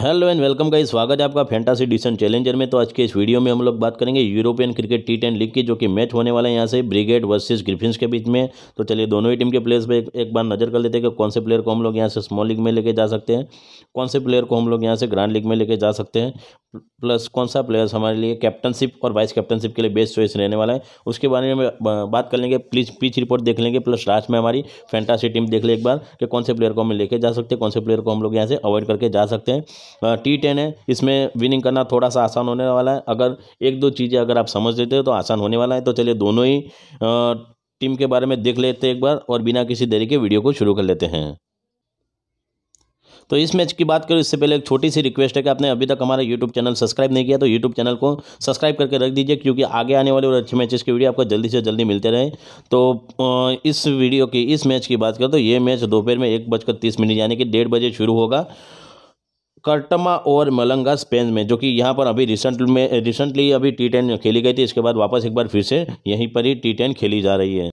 hello and welcome का स्वागत है आपका फैंटासी डिसन चैलेंजर में तो आज के इस वीडियो में हम लोग बात करेंगे European cricket T ten league की जो कि मैच होने वाला है यहाँ से ब्रिगेड वर्सेस ग्रिफिन्स के बीच में तो चलिए दोनों ही टीम के प्लेयर्स पे एक, बार नजर कर लेते हैं कि कौन से प्लेयर को हम लोग यहाँ से स्मॉल लीग में लेके जा सकते हैं कौन से प्लेयर को हम लोग यहाँ से ग्रांड लीग में लेके जा सकते हैं प्लस कौन सा प्लेयर्स हमारे लिए कैप्टनशिप और वाइस कैप्टनशिप के लिए बेस्ट चॉइस रहने वाला है उसके बारे में बात कर लेंगे प्लीज पिच रिपोर्ट देख लेंगे प्लस लास्ट में हमारी फैंटासी टीम देख ले एक बार कि कौन से प्लेयर को हम लेके जा सकते हैं कौन से प्लेयर को हम लोग यहाँ से अवॉइड करके जा सकते हैं टी टेन है इसमें विनिंग करना थोड़ा सा आसान होने वाला है अगर एक दो चीज़ें अगर आप समझ लेते हो तो आसान होने वाला है तो चलिए दोनों ही टीम के बारे में देख लेते हैं एक बार और बिना किसी देरी के वीडियो को शुरू कर लेते हैं तो इस मैच की बात करें इससे पहले एक छोटी सी रिक्वेस्ट है कि आपने अभी तक हमारा यूट्यूब चैनल सब्सक्राइब नहीं किया तो यूट्यूब चैनल को सब्सक्राइब करके रख दीजिए क्योंकि आगे आने वाले और अच्छे मैचेस की वीडियो आपको जल्दी से जल्दी मिलते रहे तो इस वीडियो की इस मैच की बात करें तो ये मैच दोपहर में एक बजकर तीस मिनट यानी कि डेढ़ बजे शुरू होगा कर्टमा और मलंगा स्पेन में जो कि यहाँ पर अभी रिसेंट में रिसेंटली अभी टी टेन खेली गई थी इसके बाद वापस एक बार फिर से यहीं पर ही टी टेन खेली जा रही है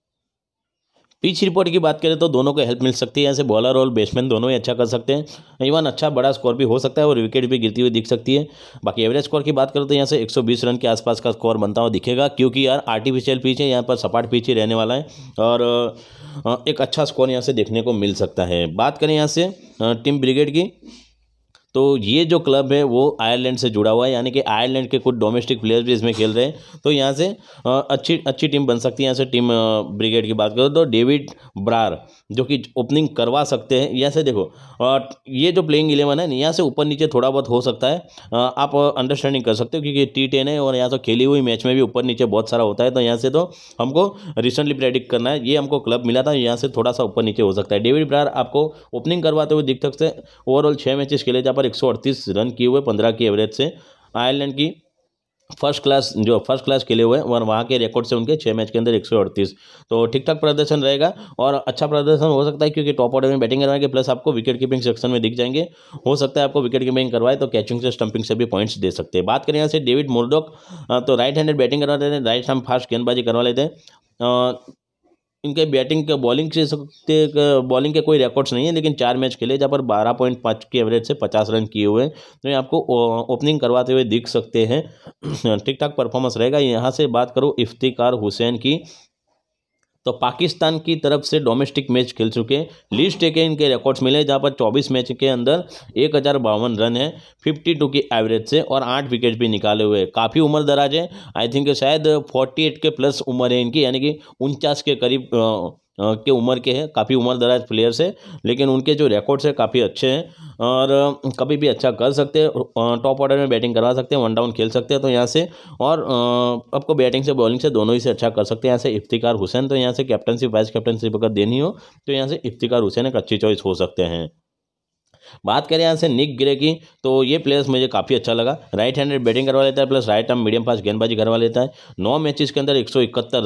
पिच रिपोर्ट की बात करें तो दोनों को हेल्प मिल सकती है ऐसे बॉलर और बैट्समैन दोनों ही अच्छा कर सकते हैं इवन अच्छा बड़ा स्कोर भी हो सकता है और विकेट भी गिरती हुई दिख सकती है बाकी एवरेज स्कोर की बात करें तो यहाँ से 120 रन के आसपास का स्कोर बनता हुआ दिखेगा क्योंकि यार आर्टिफिशियल पिच है यहाँ पर सपाट पिच ही रहने वाला है और एक अच्छा स्कोर यहाँ से देखने को मिल सकता है बात करें यहाँ से टीम ब्रिगेड की तो ये जो क्लब है वो आयरलैंड से जुड़ा हुआ है यानी कि आयरलैंड के कुछ डोमेस्टिक प्लेयर्स भी इसमें खेल रहे हैं तो यहाँ से अच्छी अच्छी टीम बन सकती है यहाँ से टीम ब्रिगेड की बात करो तो डेविड ब्रार जो कि ओपनिंग करवा सकते हैं यहाँ से देखो और ये जो प्लेइंग इलेवन है यहाँ से ऊपर नीचे थोड़ा बहुत हो सकता है आप अंडरस्टैंडिंग कर सकते हो क्योंकि टी टेन है और यहाँ तो खेली हुई मैच में भी ऊपर नीचे बहुत सारा होता है तो यहाँ से तो हमको रिसेंटली प्रेडिक्ट करना है ये हमको क्लब मिला था यहाँ से थोड़ा सा ऊपर नीचे हो सकता है डेविड ब्रायर आपको ओपनिंग करवाते हुए दिख सकते ओवरऑल छः मैचेस खेले जहाँ पर एक रन किए हुए पंद्रह की एवरेज से आयरलैंड की फर्स्ट क्लास जो फर्स्ट क्लास खेले हुए हैं और वहाँ के रिकॉर्ड से उनके छः मैच के अंदर एक सौ अड़तीस तो ठीक ठाक प्रदर्शन रहेगा और अच्छा प्रदर्शन हो सकता है क्योंकि टॉप ऑर्डर में बैटिंग करवाएंगे प्लस आपको विकेट कीपिंग सेक्शन में दिख जाएंगे हो सकता है आपको विकेट कीपिंग करवाए तो कैचिंग से स्टंपिंग से भी पॉइंट्स दे सकते हैं बात करें यहाँ से डेविड मोर्डोक तो राइट हैंडेड बैटिंग करवा रहे हैं राइट हम फास्ट गेंदबाजी करवा लेते हैं इनके बैटिंग के बॉलिंग से सकते बॉलिंग के कोई रिकॉर्ड्स नहीं है लेकिन चार मैच खेले जहाँ पर बारह पॉइंट पाँच के एवरेज से पचास रन किए हुए हैं तो ये आपको ओपनिंग करवाते हुए दिख सकते हैं ठीक ठाक परफॉर्मेंस रहेगा यहाँ से बात करूँ इफ्तिकार हुसैन की तो पाकिस्तान की तरफ से डोमेस्टिक मैच खेल चुके हैं लिस्ट टेके इनके रिकॉर्ड्स मिले जहाँ पर 24 मैच के अंदर एक हज़ार बावन रन है 52 की एवरेज से और आठ विकेट भी निकाले हुए हैं काफ़ी उम्र दराज है आई थिंक शायद 48 के प्लस उम्र है इनकी यानी कि उनचास के करीब के उम्र के हैं काफ़ी उम्र दराज प्लेयर्स हैं लेकिन उनके जो रिकॉर्ड्स हैं काफ़ी अच्छे हैं और कभी भी अच्छा कर सकते हैं टॉप ऑर्डर में बैटिंग करवा सकते हैं वन डाउन खेल सकते हैं तो यहाँ से और आपको बैटिंग से बॉलिंग से दोनों ही से अच्छा कर सकते हैं यहाँ से इफ्तिकार हुसैन तो यहाँ से कैप्टनशिप वाइस कैप्टनशिप अगर देनी हो तो यहाँ से इफ्तिकार हुसैन एक अच्छी चॉइस हो सकते हैं बात करें यहाँ से निक ग्रे की तो ये प्लेयर्स मुझे काफ़ी अच्छा लगा राइट हैंडेड बैटिंग करवा लेता है plus right arm medium fast गेंदबाजी करवा लेता है नौ मैचेस के अंदर एक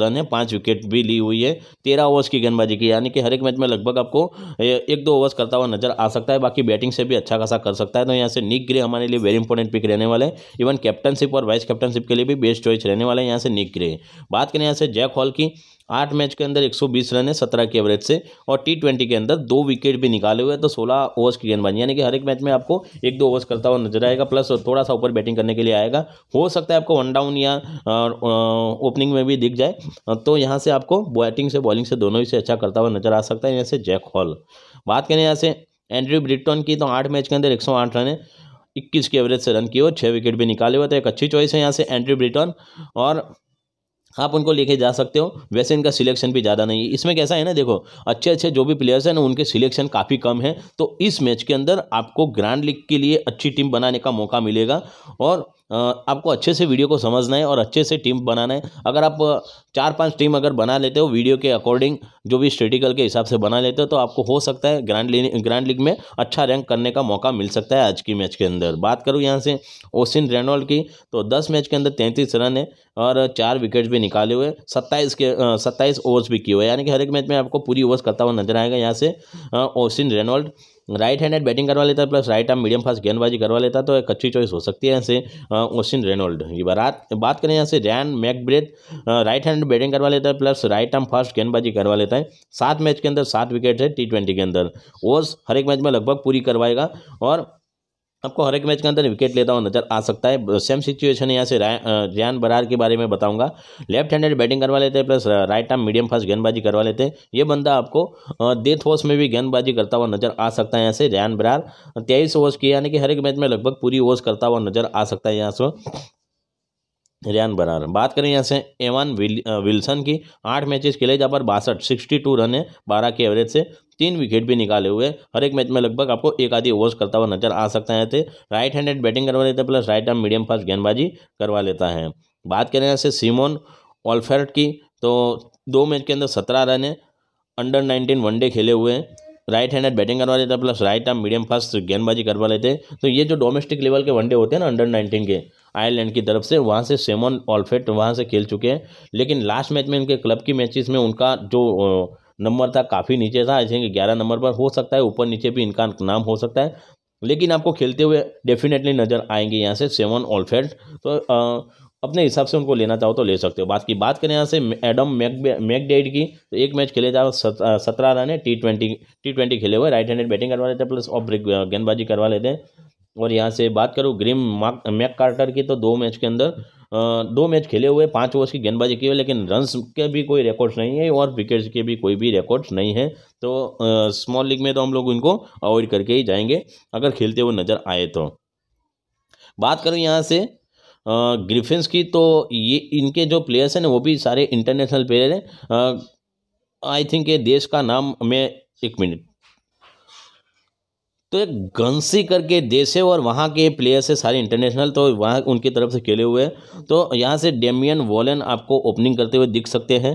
रन है पाँच विकेट भी ली हुई है तेरह ओवर्स की गेंदबाजी की यानी कि हर एक मैच में लगभग आपको एक दो ओवर्स करता हुआ नजर आ सकता है बाकी बैटिंग से भी अच्छा खासा कर सकता है तो यहाँ से निक ग्रे हमारे लिए वेरी इंपॉर्टेंट पिक रहने वाले हैं इवन कैप्टनशिप और वाइस कैप्टनशिप के लिए भी बेस्ट चॉइस रहने वाले हैं यहाँ से निक ग्रे बात करें यहाँ से जैक हॉल की आठ मैच के अंदर 120 रन है सत्रह की एवरेज से और टी ट्वेंटी के अंदर दो विकेट भी निकाले हुए हैं तो सोलह ओवर्स की गेंदबाजी यानी कि हर एक मैच में आपको एक दो ओवर्स करता हुआ नजर आएगा प्लस थोड़ा सा ऊपर बैटिंग करने के लिए आएगा हो सकता है आपको वन डाउन या ओपनिंग में भी दिख जाए तो यहाँ से आपको बैटिंग से बॉलिंग से दोनों ही से अच्छा करता हुआ नजर आ सकता है यहाँ से जैक हॉल बात करें यहाँ से एंड्री ब्रिटन की तो आठ मैच के अंदर एक सौ आठ रन है इक्कीस की एवरेज से रन किए और छः विकेट भी निकाले हुए तो एक अच्छी चॉइस है यहाँ से एंड्री ब्रिटन और आप उनको लेके जा सकते हो वैसे इनका सिलेक्शन भी ज़्यादा नहीं है इसमें कैसा है ना देखो अच्छे अच्छे जो भी प्लेयर्स हैं ना उनके सिलेक्शन काफ़ी कम है तो इस मैच के अंदर आपको ग्रैंड लीग के लिए अच्छी टीम बनाने का मौका मिलेगा और आपको अच्छे से वीडियो को समझना है और अच्छे से टीम बनाना है अगर आप चार पांच टीम अगर बना लेते हो वीडियो के अकॉर्डिंग जो भी स्टेटिकल के हिसाब से बना लेते हो तो आपको हो सकता है ग्रैंड ग्रैंड लीग में अच्छा रैंक करने का मौका मिल सकता है आज की मैच के अंदर बात करूँ यहाँ से ओसिन रेनोल्ड की तो दस मैच के अंदर तैंतीस रन है और चार विकेट्स भी निकाले हुए सत्ताईस के सत्ताईस ओवर्स भी किए हुए यानी कि हर एक मैच में आपको पूरी ओवर्स करता हुआ नजर आएगा यहाँ से Oisin Reynold right handed batting करवा लेता है plus right arm medium fast गेंदबाजी करवा लेता तो एक अच्छी चॉइस हो सकती है यहाँ से रेनोल्ड ये बात बात करें यहाँ से Ryan McBrath right hand batting करवा लेता है प्लस राइट आर्म फास्ट गेंदबाजी करवा लेता है सात मैच के अंदर सात विकेट है टी के अंदर ओस हर एक मैच में लगभग पूरी करवाएगा और आपको हर एक मैच के अंदर विकेट लेता हुआ नजर आ सकता है सेम सिचुएशन यहाँ से रियान बरार के बारे में बताऊंगा लेफ्ट हैंडेड बैटिंग करवा लेते हैं plus right arm medium fast गेंदबाजी करवा लेते हैं ये बंदा आपको डेथ ओवर्स में भी गेंदबाजी करता हुआ नजर आ सकता है यहाँ से रियान बरार तेईस ओवर्स की यानी कि हर एक मैच में लगभग पूरी ओवर्स करता हुआ नजर आ सकता है यहाँ से बना रहे बात करें यहाँ से एवन विल, विल्सन की आठ मैचेस खेले जहाँ पर बासठ सिक्सटी टू रन है बारह के एवरेज से तीन विकेट भी निकाले हुए हर एक मैच में लगभग आपको एक आधी ओवर्स करता हुआ नजर आ सकता है थे राइट हैंडेड बैटिंग करवा लेते plus right arm medium fast गेंदबाजी करवा लेता है बात करें यहाँ से सीमोन ऑलफर्ट की तो दो मैच के अंदर सत्रह रन है अंडर नाइनटीन वनडे खेले हुए राइट हैंडेड बैटिंग करवा लेते हैं plus right arm medium fast गेंदबाजी करवा लेते तो ये जो डोमेस्टिक लेवल के वनडे होते हैं ना अंडर नाइनटीन के आयरलैंड की तरफ से वहाँ से सेमन ऑल्फेट वहाँ से खेल चुके हैं लेकिन लास्ट मैच में इनके क्लब की मैचेस में उनका जो नंबर था काफ़ी नीचे था आई थिंक ग्यारह नंबर पर हो सकता है ऊपर नीचे भी इनका नाम हो सकता है लेकिन आपको खेलते हुए डेफिनेटली नज़र आएंगे यहाँ से सेवन ऑलफेट तो आ, अपने हिसाब से उनको लेना चाहो तो ले सकते हो बात की बात करें यहाँ से एडम मैक मैकडेड की तो एक मैच खेले जाओ सत्रह रन है टी ट्वेंटी टी ट्वेंटी खेले हुए राइट हैंडेड बैटिंग करवा लेते हैं प्लस ऑफ ब्रेक गेंदबाजी करवा लेते हैं और यहाँ से बात करूँ ग्रीम मैक कार्टर की तो दो मैच के अंदर दो मैच खेले हुए पांच ओवर्स की गेंदबाजी की हुई लेकिन रन्स के भी कोई रिकॉर्ड्स नहीं है और विकेट्स के भी कोई भी रिकॉर्ड्स नहीं है तो स्मॉल लीग में तो हम लोग इनको अवॉइड करके ही जाएंगे अगर खेलते हुए नज़र आए तो बात करूँ यहाँ से ग्रिफिन्स की तो ये इनके जो प्लेयर्स हैं ना वो भी सारे इंटरनेशनल प्लेयर हैं आई थिंक ये देश का नाम मैं एक मिनट तो एक गंसी करके देश है और वहाँ के प्लेयर्स है सारे इंटरनेशनल तो वहाँ उनकी तरफ से खेले हुए हैं तो यहाँ से डेमियन वॉलन आपको ओपनिंग करते हुए दिख सकते हैं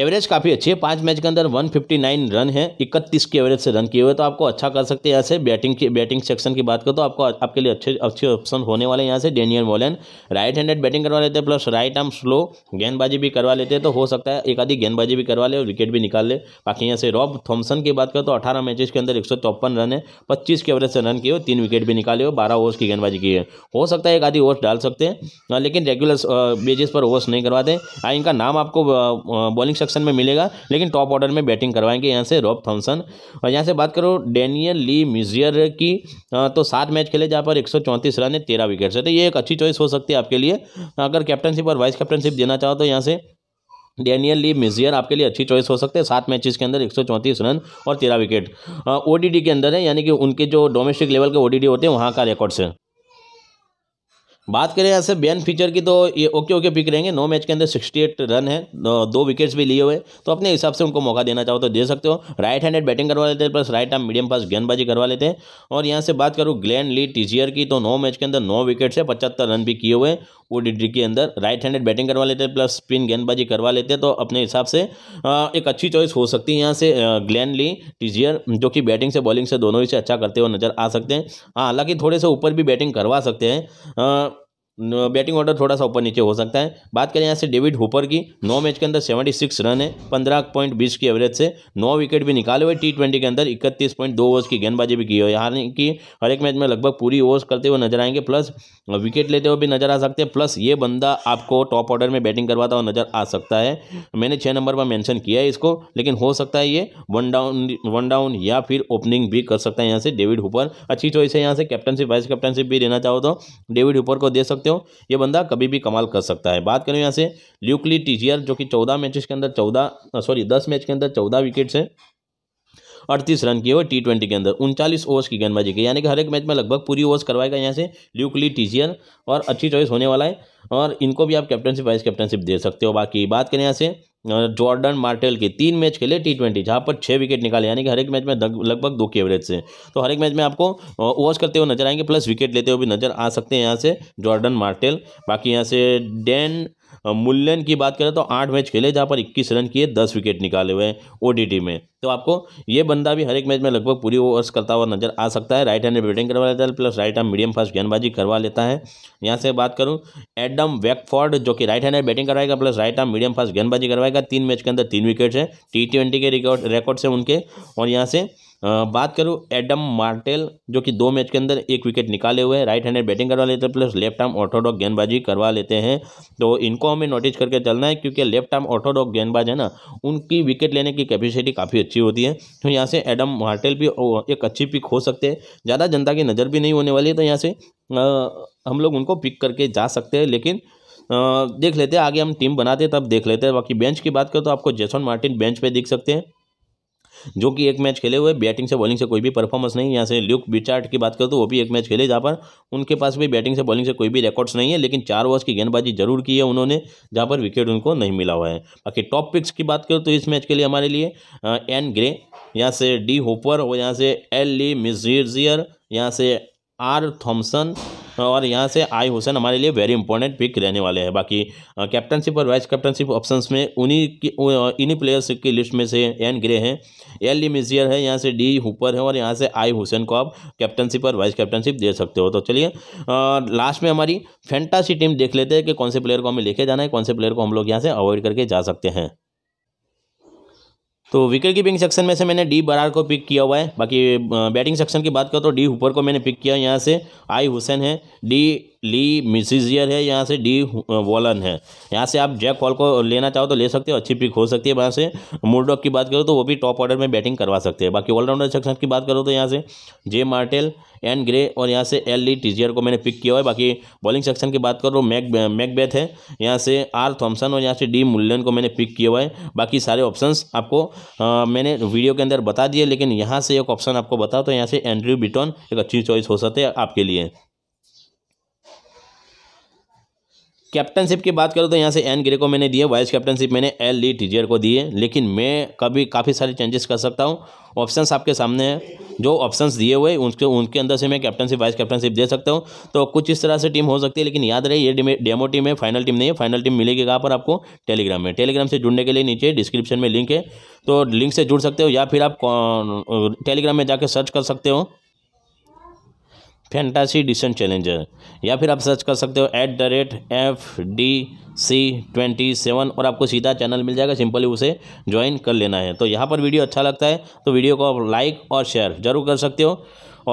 एवरेज काफ़ी अच्छी है पाँच मैच के अंदर 159 रन है इकतीस के एवरेज से रन किए हुए तो आपको अच्छा कर सकते हैं यहाँ से बैटिंग की बैटिंग सेक्शन की बात करो तो आपको आपके लिए अच्छे अच्छे ऑप्शन होने वाले हैं यहाँ से Daniel Wallon right handed batting करवा लेते हैं प्लस राइट आर्म स्लो गेंदबाजी भी करवा लेते हैं तो हो सकता है एक आधी गेंदबाजी भी करवा ले और विकेट भी निकाल ले बाकी यहाँ से रॉब थॉम्सन की बात करो तो अठारह मैचेज के अंदर एक रन है पच्चीस के एवरेज से रन किए तीन विकेट भी निकाले हो बारह ओवर्स की गेंदबाजी की है हो सकता है एक आधी ओवर्स डाल सकते हैं लेकिन रेगुलर बेजिस पर ओवर्स नहीं करवाते इनका नाम आपको बॉलिंग सेक्शन में मिलेगा लेकिन टॉप ऑर्डर में बैटिंग करवाएंगे यहाँ से रॉब थॉम्सन और यहाँ से बात करो डेनियल ली म्यूजियर की तो सात मैच खेले जहाँ पर एक रन है तेरह विकेट है तो ये एक अच्छी चॉइस हो सकती है आपके लिए अगर कैप्टनशिप और वाइस कैप्टनशिप देना चाहो तो यहाँ से डेनियल ली मिजियर आपके लिए अच्छी चॉइस हो सकते हैं सात मैचेस के अंदर एक रन और तेरह विकेट ओडीडी के अंदर है यानी कि उनके जो डोमेस्टिक लेवल के ओडीडी होते हैं वहाँ का रिकॉर्ड्स है बात करें ऐसे बेन फीचर की तो ये ओके ओके पिक रहेंगे नौ मैच के अंदर सिक्सटी एट रन है दो विकेट्स भी लिए हुए तो अपने हिसाब से उनको मौका देना चाहो तो दे सकते हो राइट हैंडेड बैटिंग करवा लेते हैं plus right arm medium pace गेंदबाजी करवा लेते हैं और यहाँ से बात करूँ ग्लैन ली टीजियर की तो नौ मैच के अंदर नौ विकेट है पचहत्तर रन भी किए हुए वो डिड्री के अंदर राइट हैंडेड बैटिंग करवा लेते हैं प्लस स्पिन गेंदबाजी करवा लेते हैं तो अपने हिसाब से एक अच्छी चॉइस हो सकती है यहाँ से ग्लैन ली टीजियर जो कि बैटिंग से बॉलिंग से दोनों ही से अच्छा करते हुए नजर आ सकते हैं हाँ हालांकि थोड़े से ऊपर भी बैटिंग करवा सकते हैं बैटिंग ऑर्डर थोड़ा सा ऊपर नीचे हो सकता है बात करें यहाँ से डेविड हुपर की नौ मैच के अंदर सेवेंटी सिक्स रन है पंद्रह पॉइंट बीस की एवरेज से नौ विकेट भी निकाले हुए टी ट्वेंटी के अंदर इकतीस पॉइंट दो ओवर्स की गेंदबाजी भी की है यहाँ कि हर एक मैच में लगभग पूरी ओवर्स करते हुए नजर आएंगे प्लस विकेट लेते हुए भी नजर आ सकते हैं प्लस ये बंदा आपको टॉप ऑर्डर में बैटिंग करवाता हुआ नजर आ सकता है मैंने छः नंबर पर मैंशन किया है इसको लेकिन हो सकता है ये वन डाउन वन डाउन या फिर ओपनिंग भी कर सकता है यहाँ से डेविड हुपर अच्छी चॉइस है यहाँ से कैप्टनशिप वाइस कैप्टनशिप भी देना चाहो तो डेविड हुपर को दे सकते सकते हो ये बंदा कभी भी कमाल कर सकता है बात करें यहाँ से ल्यूकली टीजियर जो कि चौदह मैचेस के अंदर चौदह सॉरी दस मैच के अंदर चौदह विकेट्स हैं अड़तीस रन किए हुए टी ट्वेंटी के अंदर उनचालीस ओवर्स की गेंदबाजी की यानी कि हर एक मैच में लगभग पूरी ओवर्स करवाएगा यहाँ से ल्यूकली टीजियर और अच्छी चॉइस होने वाला है और इनको भी आप कैप्टनशिप वाइस कैप्टनशिप दे सकते हो बाकी बात करें यहाँ से जॉर्डन मार्टेल के तीन मैच खेले टी ट्वेंटी जहाँ पर छः विकेट निकाले यानी कि हर एक मैच में लगभग दो की एवरेज से तो हर एक मैच में आपको ओवर्स करते हुए नजर आएंगे प्लस विकेट लेते हुए भी नजर आ सकते हैं यहाँ से जॉर्डन मार्टेल बाकी यहाँ से डैन मूल्यन की बात करें तो आठ मैच खेले जहाँ पर इक्कीस रन किए दस विकेट निकाले हुए हैं ओ में तो आपको ये बंदा भी हर एक मैच में लगभग पूरी ओवर्स करता हुआ नजर आ सकता है राइट हैंड में बैटिंग करवा लेता है plus right hand medium fast गेंदबाजी करवा लेता है यहाँ से बात करूँ एडम वैकफॉर्ड जो कि राइट हैंड में बैटिंग करवाएगा plus right hand medium fast गेंदबाजी करवाएगा तीन मैच के अंदर तीन विकेट्स हैं टी ट्वेंटी के रिकॉर्ड रिकॉर्ड्स हैं उनके और यहाँ से बात करूँ एडम मार्टेल जो कि दो मैच के अंदर एक विकेट निकाले हुए हैं राइट हैंडेड बैटिंग करवा लेते हैं प्लस लेफ्ट आर्म ऑर्थोडॉक गेंदबाजी करवा लेते हैं तो इनको हमें नोटिस करके चलना है क्योंकि लेफ्ट आर्म ऑर्थोडॉक गेंदबाज है ना उनकी विकेट लेने की कैपेसिटी काफ़ी अच्छी होती है तो यहाँ से एडम मार्टेल भी एक अच्छी पिक हो सकते हैं ज़्यादा जनता की नज़र भी नहीं होने वाली है तो यहाँ से हम लोग उनको पिक करके जा सकते हैं लेकिन देख लेते हैं आगे हम टीम बनाते तब देख लेते हैं बाकी बेंच की बात करें तो आपको जेसन मार्टिन बेंच पे दिख सकते हैं जो कि एक मैच खेले हुए बैटिंग से बॉलिंग से कोई भी परफॉर्मेंस नहीं यहाँ से ल्यूक बिचार्ट की बात करें तो वो भी एक मैच खेले जहाँ पर उनके पास भी बैटिंग से बॉलिंग से कोई भी रिकॉर्ड्स नहीं है लेकिन चार ओवर्स की गेंदबाजी जरूर की है उन्होंने जहाँ पर विकेट उनको नहीं मिला हुआ है बाकी टॉप पिक्स की बात करें तो इस मैच के लिए हमारे लिए एन ग्रे यहाँ से डी होपर और यहाँ से एल ली मिजीजियर यहाँ से आर थॉम्सन हाँ, और यहाँ से आई हुसैन हमारे लिए वेरी इंपॉर्टेंट पिक रहने वाले हैं बाकी कैप्टनशिप और वाइस कैप्टनशिप ऑप्शंस में उन्हीं की इन्हीं प्लेयर्स की लिस्ट में से एन ग्रे हैं एल ली मिजियर है यहाँ से डी हुपर है और यहाँ से आई हुसैन को आप कैप्टनशिप और वाइस कैप्टनशिप दे सकते हो तो चलिए लास्ट में हमारी फैंटासी टीम देख लेते हैं कि कौन से प्लेयर को हमें लेके जाना है कौन से प्लेयर को हम लोग यहाँ से अवॉइड करके जा सकते हैं तो विकेट कीपिंग सेक्शन में से मैंने डी बरार को पिक किया हुआ है बाकी बैटिंग सेक्शन की बात करो तो डी हुपर को मैंने पिक किया यहाँ से आई हुसैन है डी ली मिसिजियर है यहाँ से डी वॉलन है यहाँ से आप जैक हॉल को लेना चाहो तो ले सकते हो अच्छी पिक हो सकती है वहाँ से मुरडॉक की बात करो तो वो भी टॉप ऑर्डर में बैटिंग करवा सकते हैं बाकी ऑलराउंडर सेक्शन की बात करो तो यहाँ से जे मार्टेल एन ग्रे और यहाँ से एल ली टीजियर को मैंने पिक किया है बाकी बॉलिंग सेक्शन की बात करो मैक मैकबेथ है यहाँ से आर थॉम्सन और यहाँ से डी मुल्लन को मैंने पिक किया हुआ है बाकी सारे ऑप्शन आपको मैंने वीडियो के अंदर बता दिए लेकिन यहाँ से एक ऑप्शन आपको बताओ तो यहाँ से एंड्री बिटोन एक अच्छी चॉइस हो सकते है आपके लिए कैप्टनशिप की बात करूँ तो यहाँ से एन ग्रे को मैंने दिए वाइस कैप्टनशिप मैंने एल ली टीजियर को दिए लेकिन मैं कभी काफ़ी सारे चेंजेस कर सकता हूँ ऑप्शंस आपके सामने हैं जो ऑप्शंस दिए हुए उनके उनके अंदर से मैं कैप्टनशिप वाइस कैप्टनशिप दे सकता हूँ तो कुछ इस तरह से टीम हो सकती है लेकिन याद रहे ये डेमो टीम है फाइनल टीम नहीं है फाइनल टीम मिलेगी कहाँ पर आपको टेलीग्राम में टेलीग्राम से जुड़ने के लिए नीचे डिस्क्रिप्शन में लिंक है तो लिंक से जुड़ सकते हो या फिर आप टेलीग्राम में जाकर सर्च कर सकते हो फैंटासी डिसेंट चैलेंजर या फिर आप सर्च कर सकते हो at the rate F D C twenty seven और आपको सीधा चैनल मिल जाएगा सिंपली उसे ज्वाइन कर लेना है तो यहाँ पर वीडियो अच्छा लगता है तो वीडियो को आप लाइक और शेयर जरूर कर सकते हो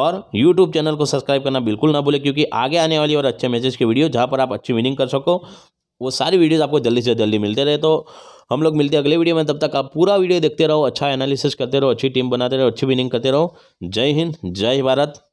और यूट्यूब चैनल को सब्सक्राइब करना बिल्कुल ना भूलें क्योंकि आगे आने वाली और अच्छे मैसेज की वीडियो जहाँ पर आप अच्छी विनिंग कर सको वो सारी वीडियोज़ आपको जल्दी से जल्दी मिलते रहे तो हम लोग मिलते हैं अगले वीडियो में तब तक आप पूरा वीडियो देखते रहो अच्छा एनालिसिस करते रहो अच्छी टीम बनाते रहो अच्छी विनिंग करते रहो जय हिंद जय भारत